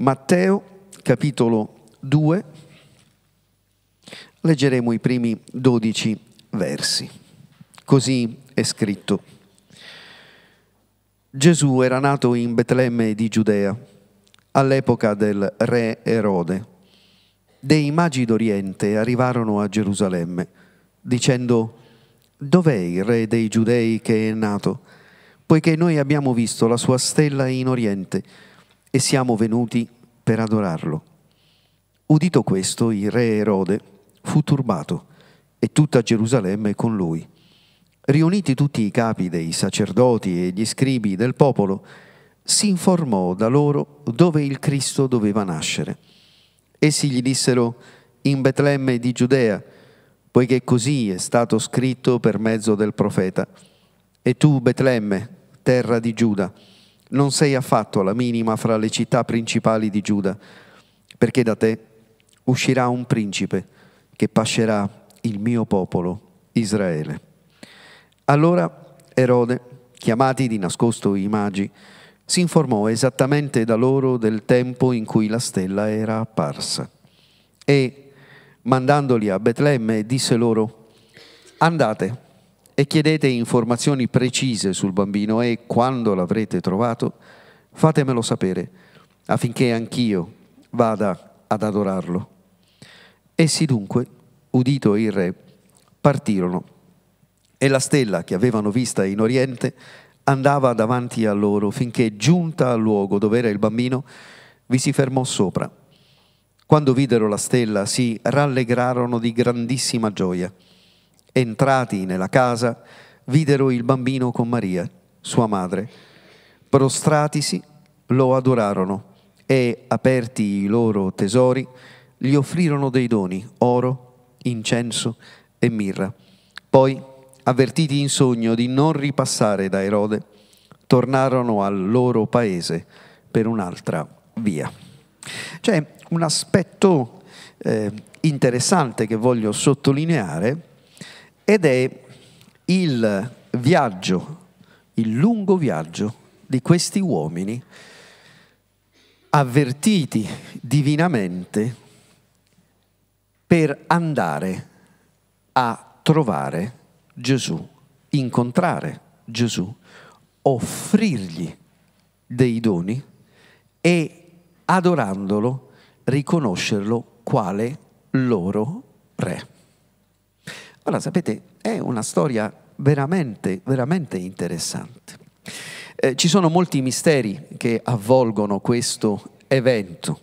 Matteo capitolo 2, leggeremo i primi 12 versi. Così è scritto. Gesù era nato in Betlemme di Giudea, all'epoca del re Erode. Dei magi d'Oriente arrivarono a Gerusalemme, dicendo, Dov'è il re dei Giudei che è nato? Poiché noi abbiamo visto la sua stella in Oriente e siamo venuti per adorarlo. Udito questo, il re Erode fu turbato e tutta Gerusalemme con lui. Riuniti tutti i capi dei sacerdoti e gli scribi del popolo, si informò da loro dove il Cristo doveva nascere. Essi gli dissero in Betlemme di Giudea, poiché così è stato scritto per mezzo del profeta. E tu, Betlemme, terra di Giuda, non sei affatto la minima fra le città principali di Giuda, perché da te uscirà un principe che pascerà il mio popolo Israele. Allora Erode, chiamati di nascosto i magi, si informò esattamente da loro del tempo in cui la stella era apparsa e, mandandoli a Betlemme, disse loro, andate e chiedete informazioni precise sul bambino e quando l'avrete trovato, fatemelo sapere affinché anch'io vada ad adorarlo. Essi dunque, udito il re, partirono e la stella che avevano vista in oriente andava davanti a loro finché giunta al luogo dove era il bambino vi si fermò sopra. Quando videro la stella si rallegrarono di grandissima gioia. Entrati nella casa, videro il bambino con Maria, sua madre. Prostratisi, lo adorarono e, aperti i loro tesori, gli offrirono dei doni, oro, incenso e mirra. Poi, avvertiti in sogno di non ripassare da Erode, tornarono al loro paese per un'altra via. C'è un aspetto eh, interessante che voglio sottolineare ed è il viaggio, il lungo viaggio di questi uomini avvertiti divinamente per andare a trovare Gesù, incontrare Gesù, offrirgli dei doni e adorandolo riconoscerlo quale loro re. Allora, sapete, è una storia veramente, veramente interessante. Eh, ci sono molti misteri che avvolgono questo evento.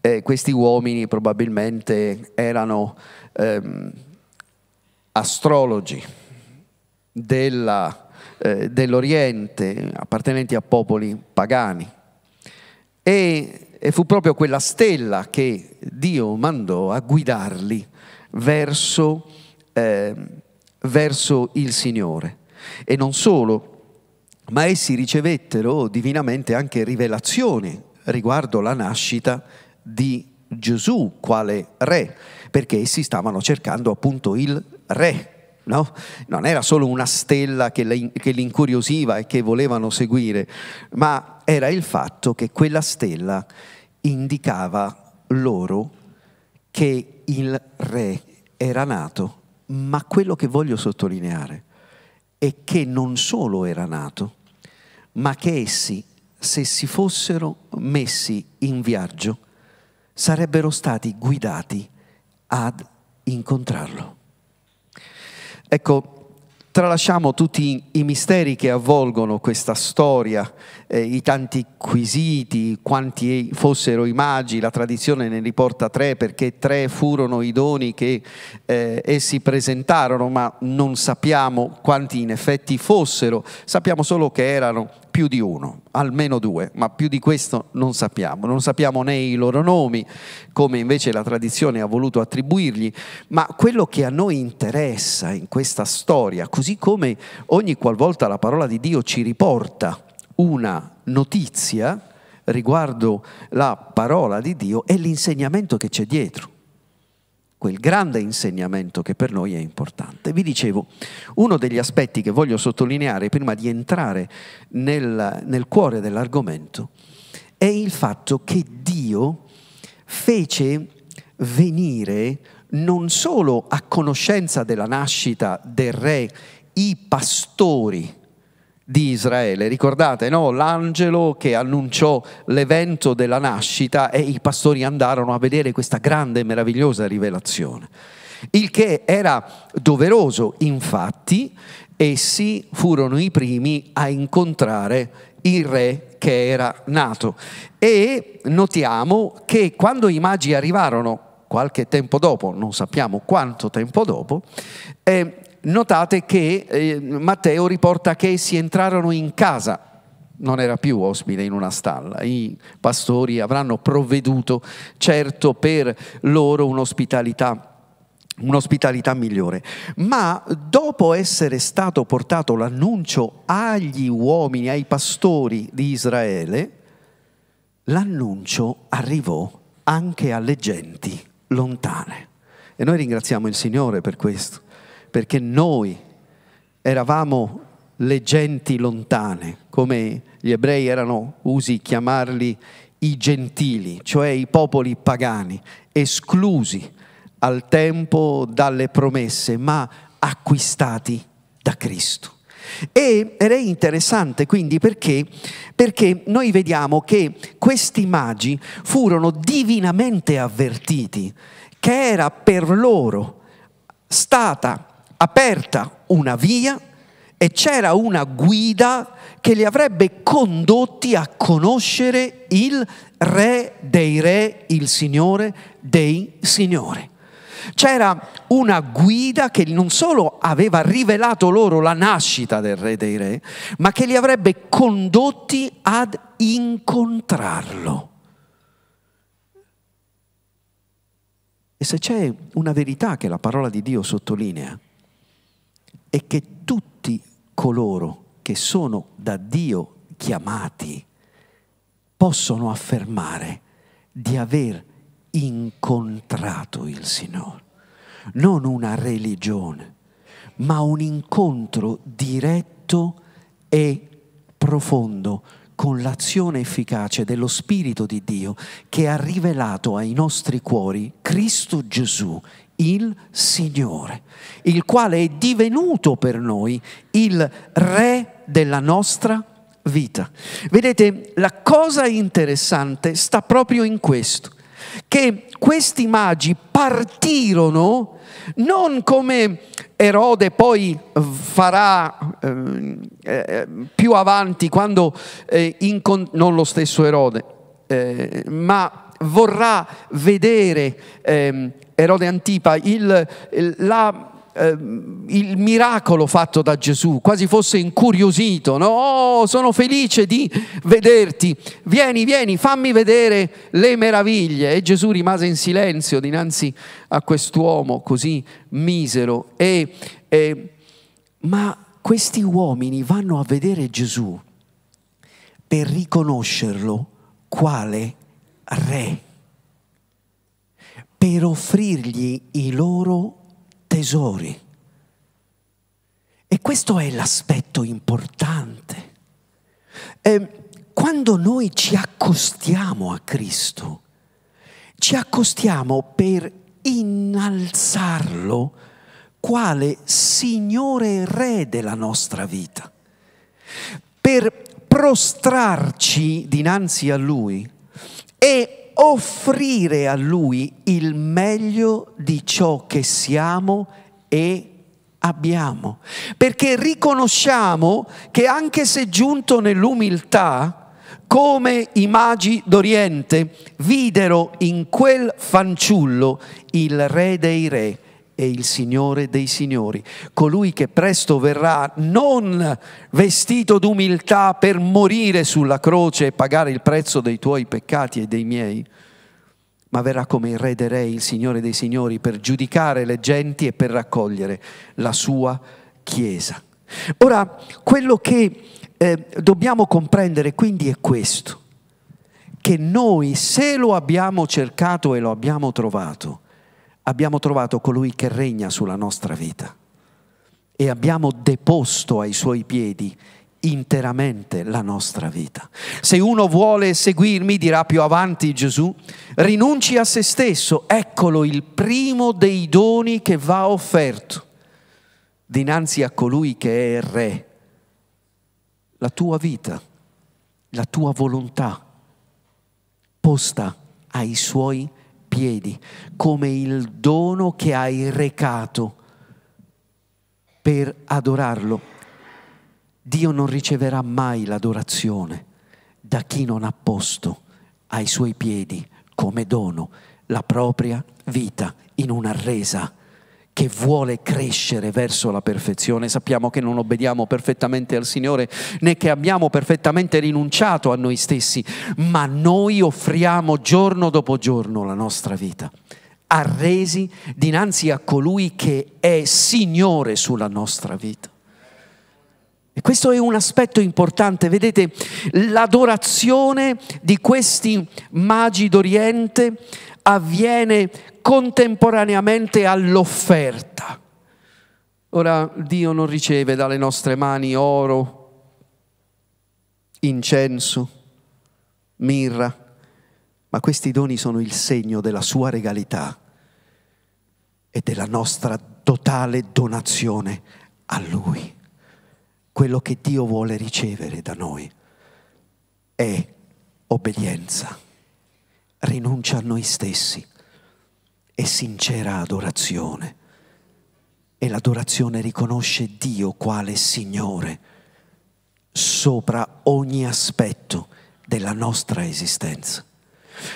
Eh, questi uomini probabilmente erano ehm, astrologi della, eh, dell'Oriente, appartenenti a popoli pagani. E, e fu proprio quella stella che Dio mandò a guidarli verso eh, verso il Signore. E non solo, ma essi ricevettero divinamente anche rivelazioni riguardo la nascita di Gesù quale re, perché essi stavano cercando appunto il re. No? Non era solo una stella che, le, che li incuriosiva e che volevano seguire, ma era il fatto che quella stella indicava loro che il re era nato ma quello che voglio sottolineare è che non solo era nato, ma che essi, se si fossero messi in viaggio, sarebbero stati guidati ad incontrarlo. Ecco, Tralasciamo tutti i misteri che avvolgono questa storia, eh, i tanti quesiti, quanti fossero i magi, la tradizione ne riporta tre perché tre furono i doni che eh, essi presentarono, ma non sappiamo quanti in effetti fossero, sappiamo solo che erano più di uno, almeno due, ma più di questo non sappiamo. Non sappiamo né i loro nomi, come invece la tradizione ha voluto attribuirgli, ma quello che a noi interessa in questa storia, così come ogni qualvolta la parola di Dio ci riporta una notizia riguardo la parola di Dio, è l'insegnamento che c'è dietro quel grande insegnamento che per noi è importante. Vi dicevo, uno degli aspetti che voglio sottolineare prima di entrare nel, nel cuore dell'argomento è il fatto che Dio fece venire non solo a conoscenza della nascita del re i pastori di Israele. Ricordate, no? L'angelo che annunciò l'evento della nascita e i pastori andarono a vedere questa grande e meravigliosa rivelazione. Il che era doveroso, infatti, essi furono i primi a incontrare il re che era nato. E notiamo che quando i magi arrivarono qualche tempo dopo, non sappiamo quanto tempo dopo, eh, notate che eh, Matteo riporta che essi entrarono in casa, non era più ospite in una stalla, i pastori avranno provveduto certo per loro un'ospitalità un'ospitalità migliore. Ma dopo essere stato portato l'annuncio agli uomini, ai pastori di Israele, l'annuncio arrivò anche alle genti lontane. E noi ringraziamo il Signore per questo perché noi eravamo le genti lontane, come gli ebrei erano usi chiamarli i gentili, cioè i popoli pagani, esclusi al tempo dalle promesse, ma acquistati da Cristo. ed è interessante quindi perché, perché noi vediamo che questi magi furono divinamente avvertiti che era per loro stata aperta una via e c'era una guida che li avrebbe condotti a conoscere il Re dei Re, il Signore dei Signori. C'era una guida che non solo aveva rivelato loro la nascita del Re dei Re, ma che li avrebbe condotti ad incontrarlo. E se c'è una verità che la parola di Dio sottolinea, è che tutti coloro che sono da Dio chiamati possono affermare di aver incontrato il Signore. Non una religione, ma un incontro diretto e profondo con l'azione efficace dello Spirito di Dio che ha rivelato ai nostri cuori Cristo Gesù, il Signore, il quale è divenuto per noi il Re della nostra vita. Vedete, la cosa interessante sta proprio in questo, che questi magi partirono non come Erode poi farà eh, eh più avanti quando, eh, non lo stesso Erode, eh, ma vorrà vedere ehm, Erode Antipa, il, la, eh, il miracolo fatto da Gesù, quasi fosse incuriosito, no? Oh, sono felice di vederti, vieni, vieni, fammi vedere le meraviglie. E Gesù rimase in silenzio dinanzi a quest'uomo così misero. E, e, ma questi uomini vanno a vedere Gesù per riconoscerlo quale re per offrirgli i loro tesori. E questo è l'aspetto importante. E ehm, quando noi ci accostiamo a Cristo, ci accostiamo per innalzarlo quale Signore e Re della nostra vita, per prostrarci dinanzi a Lui e offrire a Lui il meglio di ciò che siamo e abbiamo. Perché riconosciamo che anche se giunto nell'umiltà, come i magi d'Oriente videro in quel fanciullo il re dei re è il Signore dei Signori, colui che presto verrà non vestito d'umiltà per morire sulla croce e pagare il prezzo dei tuoi peccati e dei miei, ma verrà come il Re dei Re, il Signore dei Signori, per giudicare le genti e per raccogliere la sua Chiesa. Ora, quello che eh, dobbiamo comprendere quindi è questo, che noi se lo abbiamo cercato e lo abbiamo trovato, abbiamo trovato colui che regna sulla nostra vita e abbiamo deposto ai suoi piedi interamente la nostra vita. Se uno vuole seguirmi, dirà più avanti Gesù, rinunci a se stesso, eccolo il primo dei doni che va offerto dinanzi a colui che è Re. La tua vita, la tua volontà posta ai suoi piedi piedi come il dono che hai recato per adorarlo. Dio non riceverà mai l'adorazione da chi non ha posto ai suoi piedi come dono la propria vita in una resa che vuole crescere verso la perfezione. Sappiamo che non obbediamo perfettamente al Signore, né che abbiamo perfettamente rinunciato a noi stessi, ma noi offriamo giorno dopo giorno la nostra vita arresi dinanzi a colui che è Signore sulla nostra vita. E questo è un aspetto importante, vedete, l'adorazione di questi magi d'Oriente avviene contemporaneamente all'offerta. Ora Dio non riceve dalle nostre mani oro, incenso, mirra, ma questi doni sono il segno della sua regalità e della nostra totale donazione a Lui. Quello che Dio vuole ricevere da noi è obbedienza rinuncia a noi stessi è sincera adorazione e l'adorazione riconosce Dio quale Signore sopra ogni aspetto della nostra esistenza.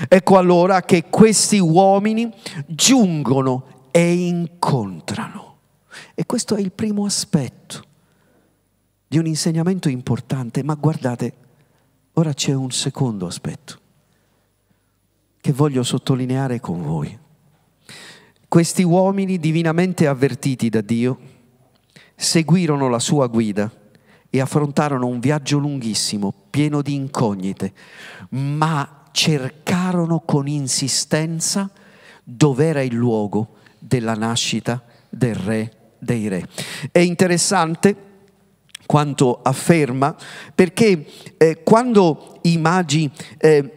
Ecco allora che questi uomini giungono e incontrano. E questo è il primo aspetto di un insegnamento importante, ma guardate, ora c'è un secondo aspetto che voglio sottolineare con voi. Questi uomini divinamente avvertiti da Dio seguirono la sua guida e affrontarono un viaggio lunghissimo, pieno di incognite, ma cercarono con insistenza dove era il luogo della nascita del re dei re. È interessante quanto afferma perché eh, quando i magi eh,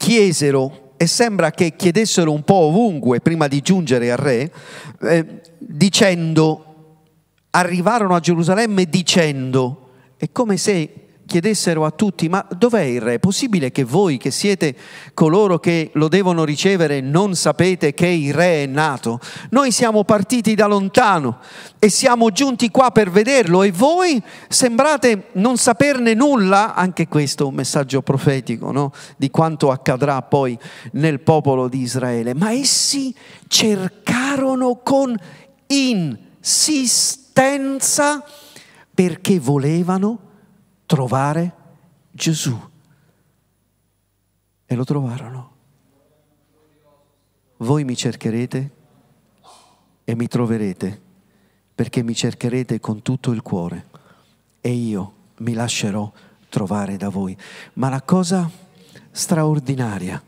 chiesero, e sembra che chiedessero un po' ovunque prima di giungere al re, eh, dicendo, arrivarono a Gerusalemme dicendo, è come se chiedessero a tutti, ma dov'è il re? È possibile che voi, che siete coloro che lo devono ricevere, non sapete che il re è nato? Noi siamo partiti da lontano e siamo giunti qua per vederlo e voi sembrate non saperne nulla? Anche questo è un messaggio profetico, no? Di quanto accadrà poi nel popolo di Israele. Ma essi cercarono con insistenza perché volevano trovare Gesù. E lo trovarono. Voi mi cercherete e mi troverete perché mi cercherete con tutto il cuore e io mi lascerò trovare da voi. Ma la cosa straordinaria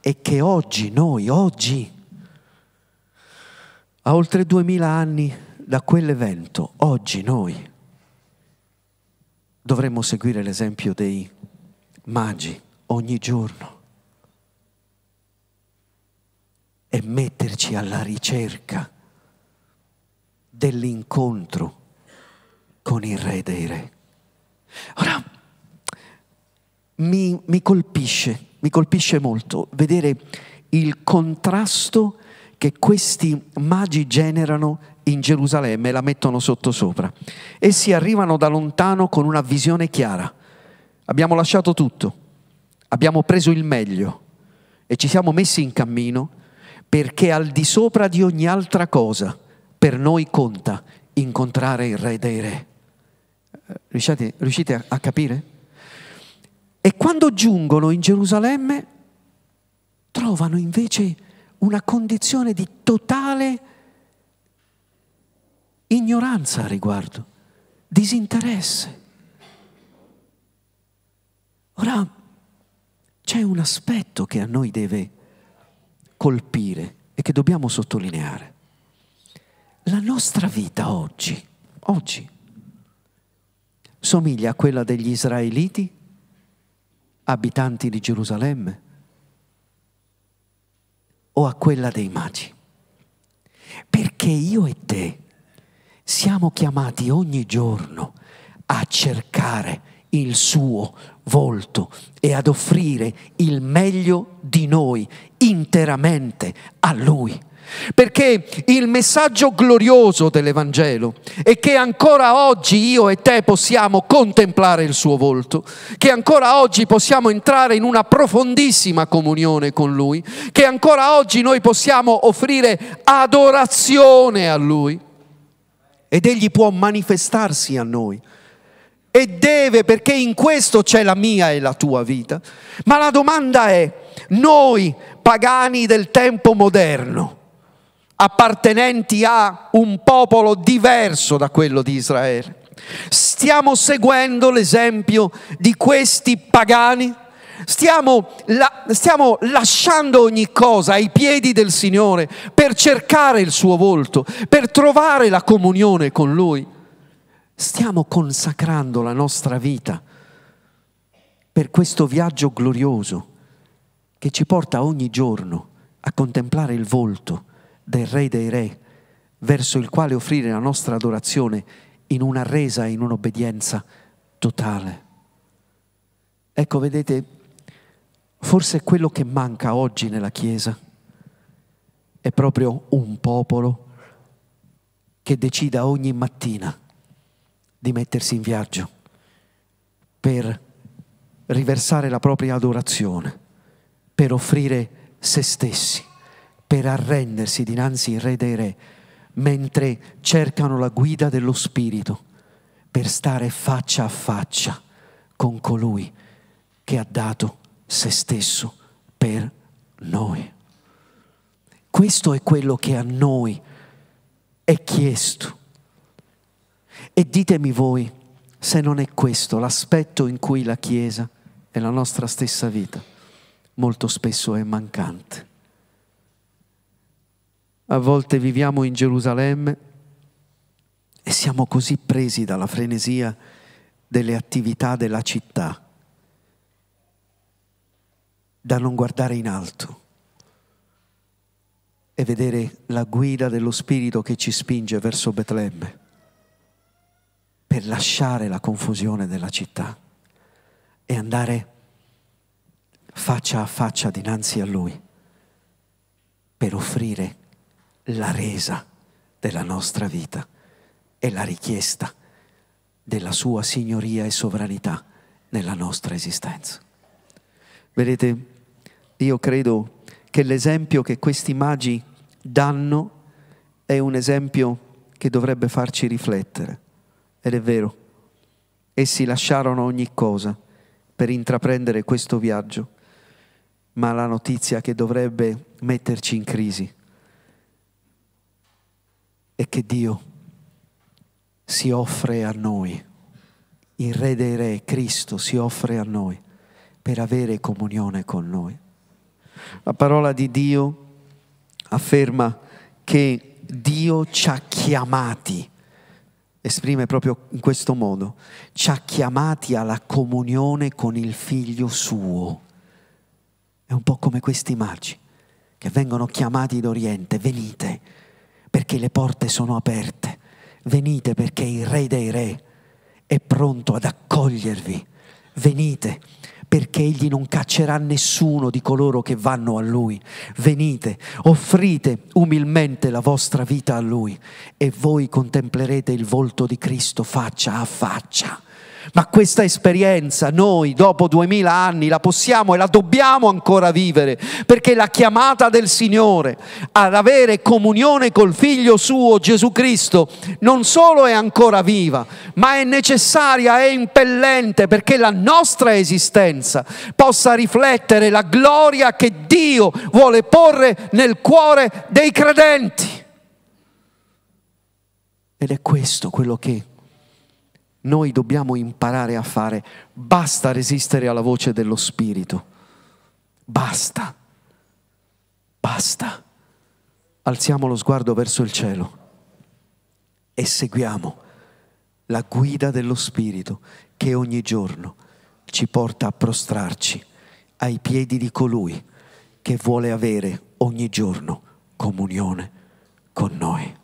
è che oggi, noi, oggi, a oltre duemila anni da quell'evento, oggi noi dovremmo seguire l'esempio dei magi ogni giorno e metterci alla ricerca dell'incontro con il Re dei Re. Ora, mi, mi, colpisce, mi colpisce molto vedere il contrasto che questi magi generano in Gerusalemme e la mettono sottosopra. Essi arrivano da lontano con una visione chiara. Abbiamo lasciato tutto, abbiamo preso il meglio e ci siamo messi in cammino perché al di sopra di ogni altra cosa per noi conta incontrare il Re dei Re. Eh, riuscite, riuscite a capire? E quando giungono in Gerusalemme trovano invece una condizione di totale ignoranza a riguardo, disinteresse. Ora c'è un aspetto che a noi deve colpire e che dobbiamo sottolineare. La nostra vita oggi, oggi, somiglia a quella degli israeliti, abitanti di Gerusalemme, o a quella dei magi. Perché io e te siamo chiamati ogni giorno a cercare il suo volto e ad offrire il meglio di noi interamente a lui. Perché il messaggio glorioso dell'Evangelo è che ancora oggi io e te possiamo contemplare il suo volto, che ancora oggi possiamo entrare in una profondissima comunione con Lui, che ancora oggi noi possiamo offrire adorazione a Lui ed egli può manifestarsi a noi. E deve perché in questo c'è la mia e la tua vita. Ma la domanda è, noi pagani del tempo moderno, appartenenti a un popolo diverso da quello di Israele, stiamo seguendo l'esempio di questi pagani? Stiamo, la, stiamo, lasciando ogni cosa ai piedi del Signore per cercare il suo volto, per trovare la comunione con Lui. Stiamo consacrando la nostra vita per questo viaggio glorioso che ci porta ogni giorno a contemplare il volto del Re dei Re, verso il quale offrire la nostra adorazione in una resa e in un'obbedienza totale. Ecco, vedete, Forse quello che manca oggi nella Chiesa è proprio un popolo che decida ogni mattina di mettersi in viaggio per riversare la propria adorazione, per offrire se stessi, per arrendersi dinanzi il Re dei Re, mentre cercano la guida dello Spirito, per stare faccia a faccia con colui che ha dato se stesso per noi. Questo è quello che a noi è chiesto. E ditemi voi se non è questo l'aspetto in cui la Chiesa e la nostra stessa vita molto spesso è mancante. A volte viviamo in Gerusalemme e siamo così presi dalla frenesia delle attività della città da non guardare in alto e vedere la guida dello Spirito che ci spinge verso Betlemme per lasciare la confusione della città e andare faccia a faccia dinanzi a Lui per offrire la resa della nostra vita e la richiesta della sua signoria e sovranità nella nostra esistenza. Vedete, io credo che l'esempio che questi magi danno è un esempio che dovrebbe farci riflettere. Ed è vero, essi lasciarono ogni cosa per intraprendere questo viaggio, ma la notizia che dovrebbe metterci in crisi è che Dio si offre a noi, il Re dei Re, Cristo, si offre a noi per avere comunione con noi. La parola di Dio afferma che Dio ci ha chiamati, esprime proprio in questo modo, ci ha chiamati alla comunione con il figlio suo. È un po' come questi magi che vengono chiamati d'Oriente, venite perché le porte sono aperte, venite perché il Re dei Re è pronto ad accogliervi, venite perché egli non caccerà nessuno di coloro che vanno a lui. Venite, offrite umilmente la vostra vita a lui e voi contemplerete il volto di Cristo faccia a faccia. Ma questa esperienza noi dopo duemila anni la possiamo e la dobbiamo ancora vivere, perché la chiamata del Signore ad avere comunione col Figlio suo Gesù Cristo non solo è ancora viva, ma è necessaria, e impellente perché la nostra esistenza possa riflettere la gloria che Dio vuole porre nel cuore dei credenti. Ed è questo quello che noi dobbiamo imparare a fare, basta resistere alla voce dello Spirito, basta, basta. Alziamo lo sguardo verso il cielo e seguiamo la guida dello Spirito che ogni giorno ci porta a prostrarci ai piedi di colui che vuole avere ogni giorno comunione con noi.